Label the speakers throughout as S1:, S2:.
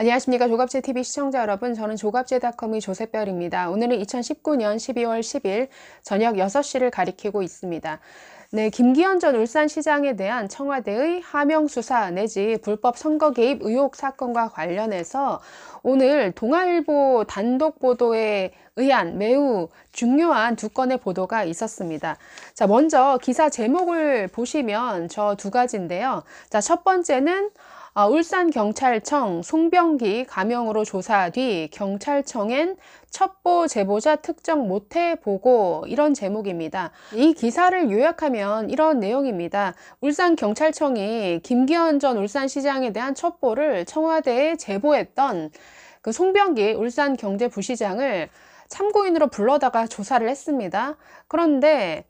S1: 안녕하십니까 조갑제 TV 시청자 여러분 저는 조갑제닷컴의 조세별입니다. 오늘은 2019년 12월 10일 저녁 6시를 가리키고 있습니다. 네, 김기현 전 울산시장에 대한 청와대의 하명 수사 내지 불법 선거 개입 의혹 사건과 관련해서 오늘 동아일보 단독 보도에 의한 매우 중요한 두 건의 보도가 있었습니다. 자, 먼저 기사 제목을 보시면 저 두 가지인데요. 자, 첫 번째는 아, 울산경찰청 송병기 가명으로 조사 뒤 경찰청엔 첩보 제보자 특정 못해 보고 이런 제목입니다. 이 기사를 요약하면 이런 내용입니다. 울산경찰청이 김기현 전 울산시장에 대한 첩보를 청와대에 제보했던 그 송병기 울산경제부시장을 참고인으로 불러다가 조사를 했습니다. 그런데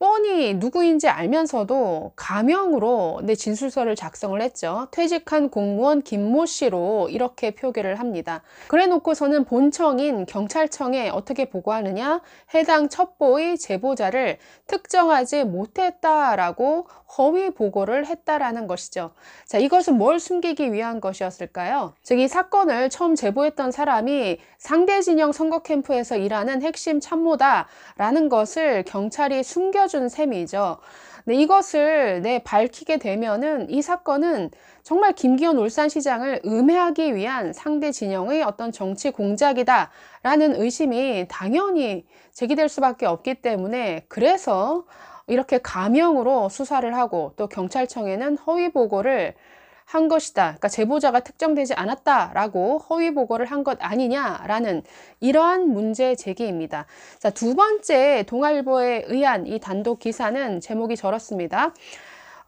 S1: 뻔히 누구인지 알면서도 가명으로 내 진술서를 작성을 했죠. 퇴직한 공무원 김모 씨로 이렇게 표기를 합니다. 그래 놓고서는 본청인 경찰청에 어떻게 보고하느냐 해당 첩보의 제보자를 특정하지 못했다라고 허위 보고를 했다라는 것이죠. 자, 이것은 뭘 숨기기 위한 것이었을까요? 즉이 사건을 처음 제보했던 사람이 상대 진영 선거 캠프에서 일하는 핵심 참모다라는 것을 경찰이 숨겨 씌워준 셈이죠. 근데 네, 이것을 내 네, 밝히게 되면은 이 사건은 정말 김기현 울산시장을 음해하기 위한 상대 진영의 어떤 정치 공작이다라는 의심이 당연히 제기될 수밖에 없기 때문에 그래서 이렇게 가명으로 수사를 하고 또 경찰청에는 허위 보고를 한 것이다. 그러니까 제보자가 특정되지 않았다라고 허위 보고를 한 것 아니냐라는 이러한 문제 제기입니다. 자, 두 번째 동아일보에 의한 이 단독 기사는 제목이 저렇습니다.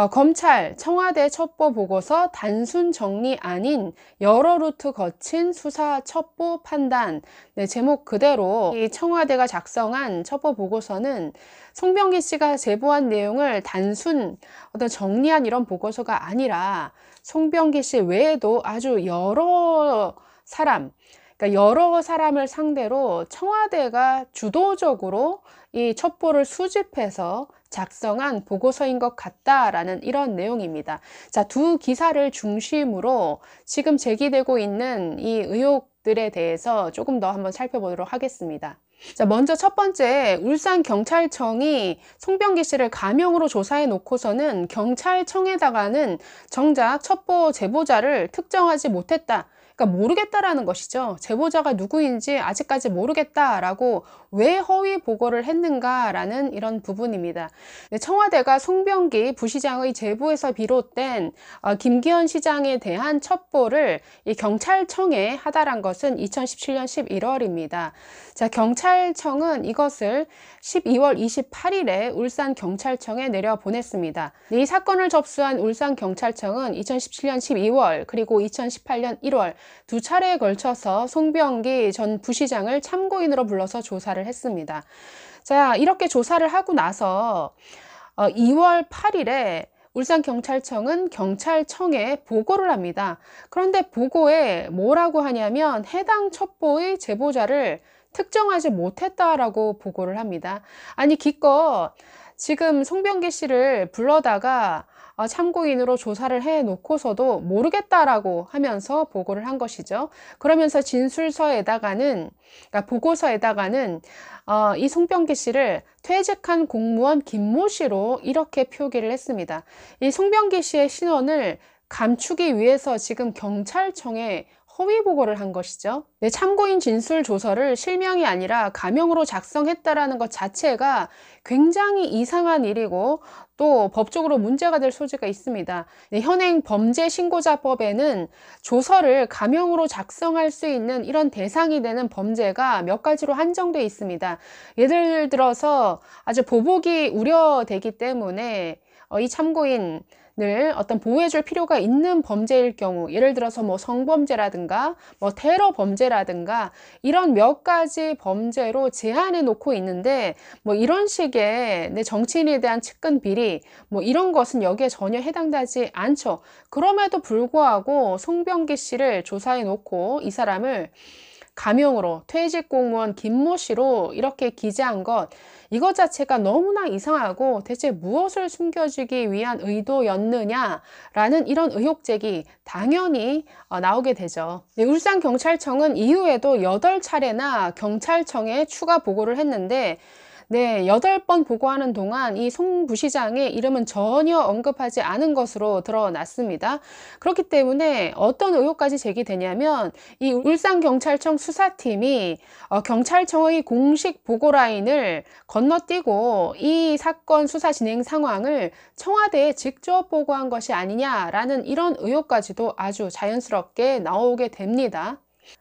S1: 어, 검찰, 청와대 첩보 보고서 단순 정리 아닌 여러 루트 거친 수사 첩보 판단. 네, 제목 그대로 이 청와대가 작성한 첩보 보고서는 송병기 씨가 제보한 내용을 단순 어떤 정리한 이런 보고서가 아니라 송병기 씨 외에도 아주 여러 사람, 그러니까 여러 사람을 상대로 청와대가 주도적으로 이 첩보를 수집해서 작성한 보고서인 것 같다라는 이런 내용입니다. 자, 두 기사를 중심으로 지금 제기되고 있는 이 의혹들에 대해서 조금 더 한번 살펴보도록 하겠습니다. 자, 먼저 첫 번째, 울산경찰청이 송병기 씨를 가명으로 조사해 놓고서는 경찰청에다가는 정작 첩보 제보자를 특정하지 못했다. 그러니까 모르겠다라는 것이죠. 제보자가 누구인지 아직까지 모르겠다라고 왜 허위 보고를 했는가라는 이런 부분입니다. 네, 청와대가 송병기 부시장의 제보에서 비롯된 어, 김기현 시장에 대한 첩보를 경찰청에 하달한 것은 2017년 11월입니다. 자, 경찰청은 이것을 12월 28일에 울산 경찰청에 내려 보냈습니다. 네, 이 사건을 접수한 울산 경찰청은 2017년 12월 그리고 2018년 1월 두 차례에 걸쳐서 송병기 전 부시장을 참고인으로 불러서 조사를 조사를 했습니다. 자, 이렇게 조사를 하고 나서 2월 어, 8일에 울산경찰청은 경찰청에 보고를 합니다. 그런데 보고에 뭐라고 하냐면 해당 첩보의 제보자를 특정하지 못했다라고 보고를 합니다. 아니, 기껏 지금 송병기 씨를 불러다가 어, 참고인으로 조사를 해 놓고서도 모르겠다라고 하면서 보고를 한 것이죠. 그러면서 진술서에다가는, 그러니까 보고서에다가는, 어, 이 송병기 씨를 퇴직한 공무원 김모 씨로 이렇게 표기를 했습니다. 이 송병기 씨의 신원을 감추기 위해서 지금 경찰청에 허위 보고를 한 것이죠. 네, 참고인 진술 조서를 실명이 아니라 가명으로 작성했다라는 것 자체가 굉장히 이상한 일이고 또 법적으로 문제가 될 소지가 있습니다. 네, 현행 범죄신고자법에는 조서를 가명으로 작성할 수 있는 이런 대상이 되는 범죄가 몇 가지로 한정돼 있습니다. 예를 들어서 아주 보복이 우려되기 때문에 어, 이 참고인 늘 네, 어떤 보호해줄 필요가 있는 범죄일 경우 예를 들어서 뭐 성범죄라든가 뭐 테러 범죄라든가 이런 몇 가지 범죄로 제한해 놓고 있는데 뭐 이런 식의 내 정치인에 대한 측근 비리 뭐 이런 것은 여기에 전혀 해당되지 않죠. 그럼에도 불구하고 송병기 씨를 조사해 놓고 이 사람을 가명으로 퇴직 공무원 김모 씨로 이렇게 기재한 것 이것 자체가 너무나 이상하고 대체 무엇을 숨겨주기 위한 의도였느냐라는 이런 의혹 제기 당연히 어, 나오게 되죠. 네, 울산경찰청은 이후에도 여덟 차례나 경찰청에 추가 보고를 했는데 네, 여덟 번 보고하는 동안 이 송 부시장의 이름은 전혀 언급하지 않은 것으로 드러났습니다. 그렇기 때문에 어떤 의혹까지 제기되냐면 이 울산경찰청 수사팀이 어, 경찰청의 공식 보고 라인을 건너뛰고 이 사건 수사 진행 상황을 청와대에 직접 보고한 것이 아니냐라는 이런 의혹까지도 아주 자연스럽게 나오게 됩니다.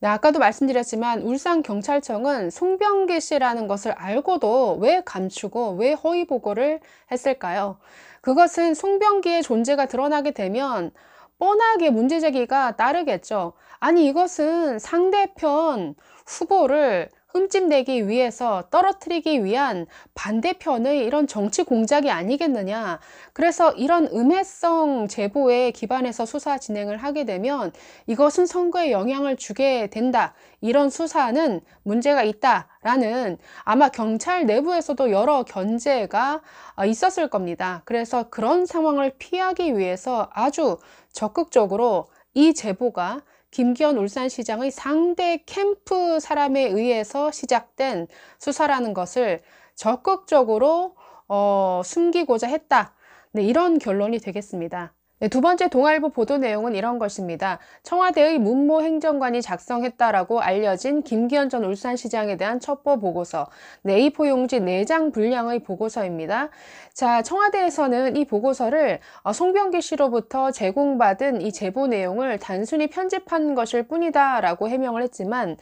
S1: 네, 아까도 말씀드렸지만 울산경찰청은 송병기 씨라는 것을 알고도 왜 감추고 왜 허위 보고를 했을까요? 그것은 송병기의 존재가 드러나게 되면 뻔하게 문제제기가 따르겠죠. 아니 이것은 상대편 후보를 흠집내기 위해서 떨어뜨리기 위한 반대편의 이런 정치 공작이 아니겠느냐. 그래서 이런 음해성 제보에 기반해서 수사 진행을 하게 되면 이것은 선거에 영향을 주게 된다. 이런 수사는 문제가 있다라는 아마 경찰 내부에서도 여러 견제가 어, 있었을 겁니다. 그래서 그런 상황을 피하기 위해서 아주 적극적으로 이 제보가 김기현 울산시장의 상대 캠프 사람에 의해서 시작된 수사라는 것을 적극적으로 어, 숨기고자 했다. 네, 이런 결론이 되겠습니다. 네, 두 번째 동아일보 보도 내용은 이런 것입니다. 청와대의 문모 행정관이 작성했다라고 알려진 김기현 전 울산시장에 대한 첩보 보고서, 네, 이포 용지 내장 분량의 보고서입니다. 자, 청와대에서는 이 보고서를 어, 송병기 씨로부터 제공받은 이 제보 내용을 단순히 편집한 것일 뿐이다라고 해명을 했지만,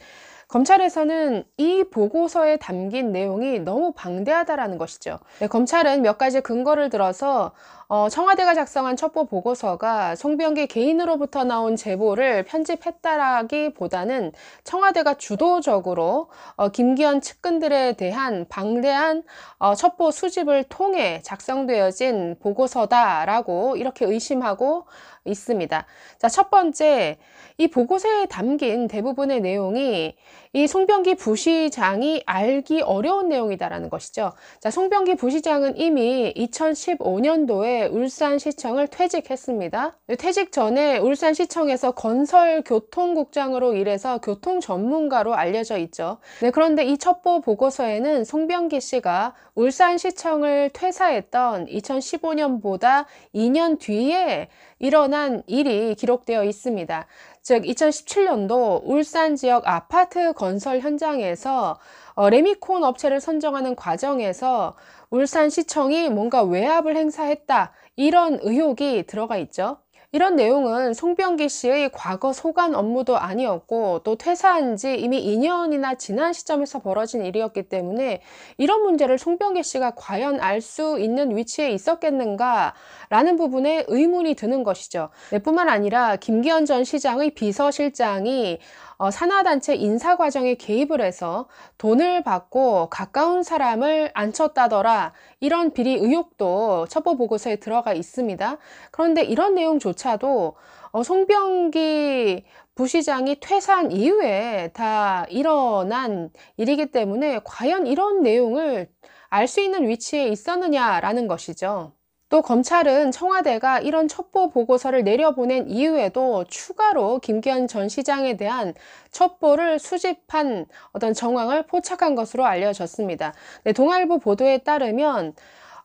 S1: 검찰에서는 이 보고서에 담긴 내용이 너무 방대하다라는 것이죠. 네, 검찰은 몇 가지 근거를 들어서 어, 청와대가 작성한 첩보 보고서가 송병기 개인으로부터 나온 제보를 편집했다라기보다는 청와대가 주도적으로 어, 김기현 측근들에 대한 방대한 어, 첩보 수집을 통해 작성되어진 보고서다라고 이렇게 의심하고 있습니다. 자, 첫 번째, 이 보고서에 담긴 대부분의 내용이 이 송병기 부시장이 알기 어려운 내용이다라는 것이죠. 자, 송병기 부시장은 이미 2015년도에 울산시청을 퇴직했습니다. 네, 퇴직 전에 울산시청에서 건설교통국장으로 일해서 교통 전문가로 알려져 있죠. 네, 그런데 이 첩보 보고서에는 송병기 씨가 울산시청을 퇴사했던 2015년보다 2년 뒤에 일어난 일이 기록되어 있습니다. 즉 2017년도 울산 지역 아파트 건설 현장에서 어, 레미콘 업체를 선정하는 과정에서 울산시청이 뭔가 외압을 행사했다 이런 의혹이 들어가 있죠. 이런 내용은 송병기 씨의 과거 소관 업무도 아니었고 또 퇴사한 지 이미 2년이나 지난 시점에서 벌어진 일이었기 때문에 이런 문제를 송병기 씨가 과연 알 수 있는 위치에 있었겠는가라는 부분에 의문이 드는 것이죠. 네, 뿐만 아니라 김기현 전 시장의 비서실장이 어, 산하단체 인사 과정에 개입을 해서 돈을 받고 가까운 사람을 앉혔다더라 이런 비리 의혹도 첩보 보고서에 들어가 있습니다. 그런데 이런 내용조차도 어, 송병기 부시장이 퇴사한 이후에 다 일어난 일이기 때문에 과연 이런 내용을 알 수 있는 위치에 있었느냐라는 것이죠. 또 검찰은 청와대가 이런 첩보 보고서를 내려보낸 이후에도 추가로 김기현 전 시장에 대한 첩보를 수집한 어떤 정황을 포착한 것으로 알려졌습니다. 네, 동아일보 보도에 따르면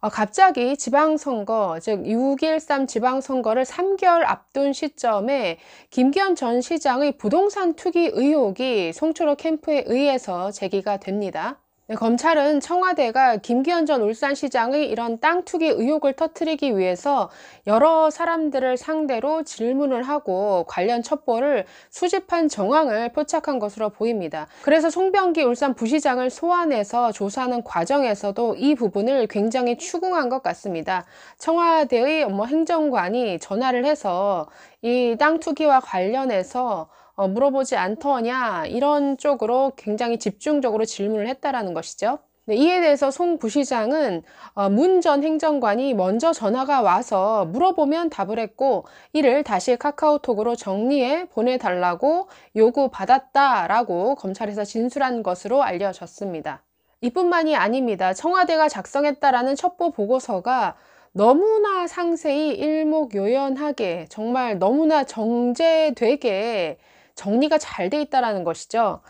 S1: 어, 갑자기 지방선거, 즉 6.13 지방선거를 3개월 앞둔 시점에 김기현 전 시장의 부동산 투기 의혹이 송초로 캠프에 의해서 제기가 됩니다. 네, 검찰은 청와대가 김기현 전 울산시장의 이런 땅 투기 의혹을 터트리기 위해서 여러 사람들을 상대로 질문을 하고 관련 첩보를 수집한 정황을 포착한 것으로 보입니다. 그래서 송병기 울산 부시장을 소환해서 조사하는 과정에서도 이 부분을 굉장히 추궁한 것 같습니다. 청와대의 뭐 행정관이 전화를 해서 이땅 투기와 관련해서 어, 물어보지 않더냐 이런 쪽으로 굉장히 집중적으로 질문을 했다라는 것이죠. 네, 이에 대해서 송 부시장은 어, 문전 행정관이 먼저 전화가 와서 물어보면 답을 했고 이를 다시 카카오톡으로 정리해 보내달라고 요구받았다라고 검찰에서 진술한 것으로 알려졌습니다. 이뿐만이 아닙니다. 청와대가 작성했다라는 첩보 보고서가 너무나 상세히 일목요연하게 정말 너무나 정제되게 정리가 잘돼 있다라는 것이죠.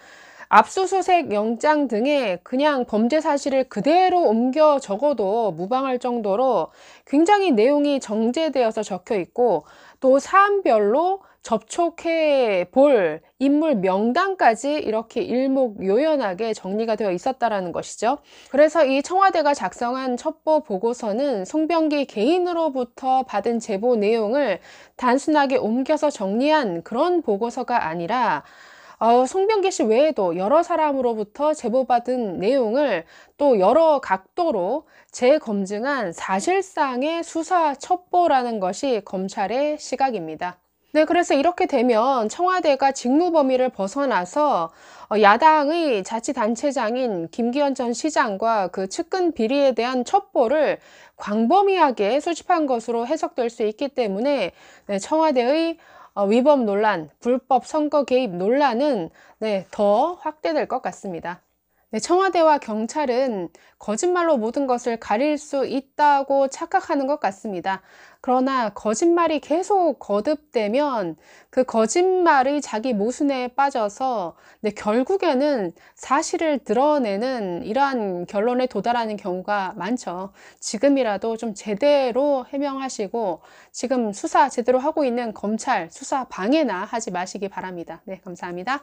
S1: 압수수색 영장 등에 그냥 범죄 사실을 그대로 옮겨 적어도 무방할 정도로 굉장히 내용이 정제되어서 적혀 있고 또 사안별로 접촉해 볼 인물 명단까지 이렇게 일목요연하게 정리가 되어 있었다라는 것이죠. 그래서 이 청와대가 작성한 첩보 보고서는 송병기 개인으로부터 받은 제보 내용을 단순하게 옮겨서 정리한 그런 보고서가 아니라 어, 송병기 씨 외에도 여러 사람으로부터 제보받은 내용을 또 여러 각도로 재검증한 사실상의 수사 첩보라는 것이 검찰의 시각입니다. 네, 그래서 이렇게 되면 청와대가 직무 범위를 벗어나서 어, 야당의 자치단체장인 김기현 전 시장과 그 측근 비리에 대한 첩보를 광범위하게 수집한 것으로 해석될 수 있기 때문에 네, 청와대의 어, 위법 논란, 불법 선거 개입 논란은 네, 더 확대될 것 같습니다. 네, 청와대와 경찰은 거짓말로 모든 것을 가릴 수 있다고 착각하는 것 같습니다. 그러나 거짓말이 계속 거듭되면 그거짓말이 자기 모순에 빠져서 네, 결국에는 사실을 드러내는 이러한 결론에 도달하는 경우가 많죠. 지금이라도 좀 제대로 해명하시고 지금 수사 제대로 하고 있는 검찰 수사 방해나 하지 마시기 바랍니다. 네, 감사합니다.